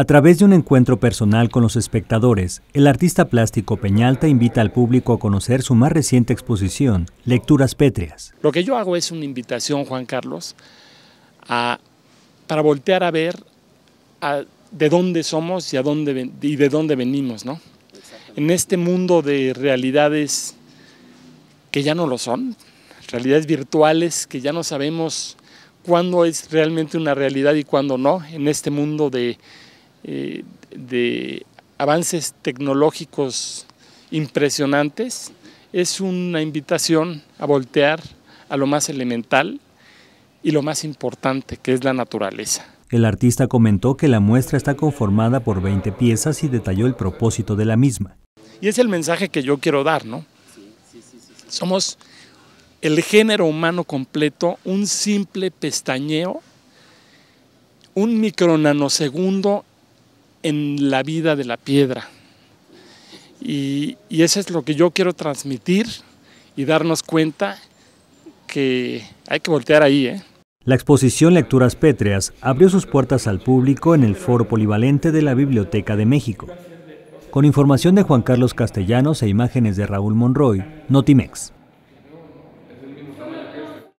A través de un encuentro personal con los espectadores, el artista plástico Peñalta invita al público a conocer su más reciente exposición, Lecturas Pétreas. Lo que yo hago es una invitación, Juan Carlos, para voltear a ver de dónde somos y, a dónde, y de dónde venimos, ¿no? En este mundo de realidades que ya no lo son, realidades virtuales que ya no sabemos cuándo es realmente una realidad y cuándo no, en este mundo de eh, de avances tecnológicos impresionantes, es una invitación a voltear a lo más elemental y lo más importante, que es la naturaleza. El artista comentó que la muestra está conformada por 20 piezas y detalló el propósito de la misma. Y es el mensaje que yo quiero dar, ¿no? Somos el género humano completo, un simple pestañeo, un micronanosegundo en la vida de la piedra. Y, eso es lo que yo quiero transmitir y darnos cuenta que hay que voltear ahí. ¿eh? La exposición Lecturas Pétreas abrió sus puertas al público en el foro polivalente de la Biblioteca de México. Con información de Juan Carlos Castellanos e imágenes de Raúl Monroy, Notimex.